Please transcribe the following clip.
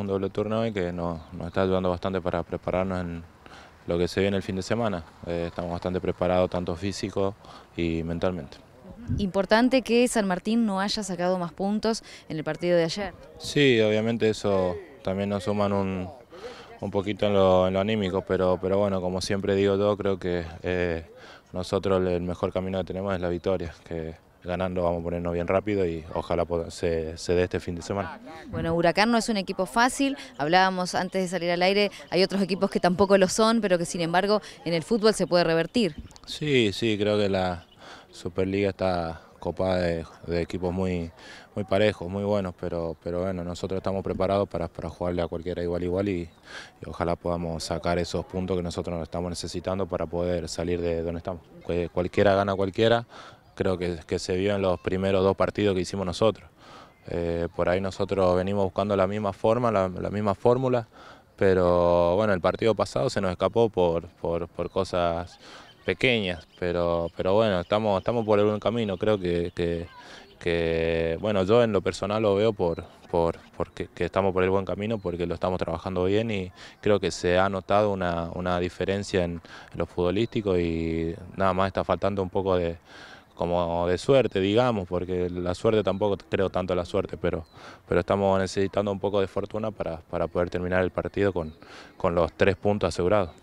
Un doble turno y que nos, está ayudando bastante para prepararnos en lo que se viene el fin de semana. Eh, estamos bastante preparados tanto físico y mentalmente. Importante que San Martín no haya sacado más puntos en el partido de ayer. Sí, obviamente eso también nos suman un, poquito en lo, en anímico, pero, pero bueno, como siempre digo yo, creo que eh, nosotros el mejor camino que tenemos es la victoria, ganando vamos a ponernos bien rápido y ojalá se, dé este fin de semana. Bueno, Huracán no es un equipo fácil, hablábamos antes de salir al aire, hay otros equipos que tampoco lo son, pero que sin embargo en el fútbol se puede revertir. Sí, sí, creo que la Superliga está copada de, equipos muy, muy parejos, muy buenos, pero, pero bueno, nosotros estamos preparados para, para jugarle a cualquiera igual igual y, ojalá podamos sacar esos puntos que nosotros estamos necesitando para poder salir de donde estamos. Cualquiera gana cualquiera, creo que, que se vio en los primeros dos partidos que hicimos nosotros. Eh, por ahí nosotros venimos buscando la misma forma, la, misma fórmula, pero bueno, el partido pasado se nos escapó por, por, cosas pequeñas, pero, pero bueno, estamos, estamos por el buen camino, creo que, que, bueno, yo en lo personal lo veo por, por, porque que estamos por el buen camino, porque lo estamos trabajando bien y creo que se ha notado una, diferencia en, en lo futbolístico y nada más está faltando un poco de como de suerte, digamos, porque la suerte tampoco creo tanto la suerte, pero, pero estamos necesitando un poco de fortuna para, para poder terminar el partido con, con los tres puntos asegurados.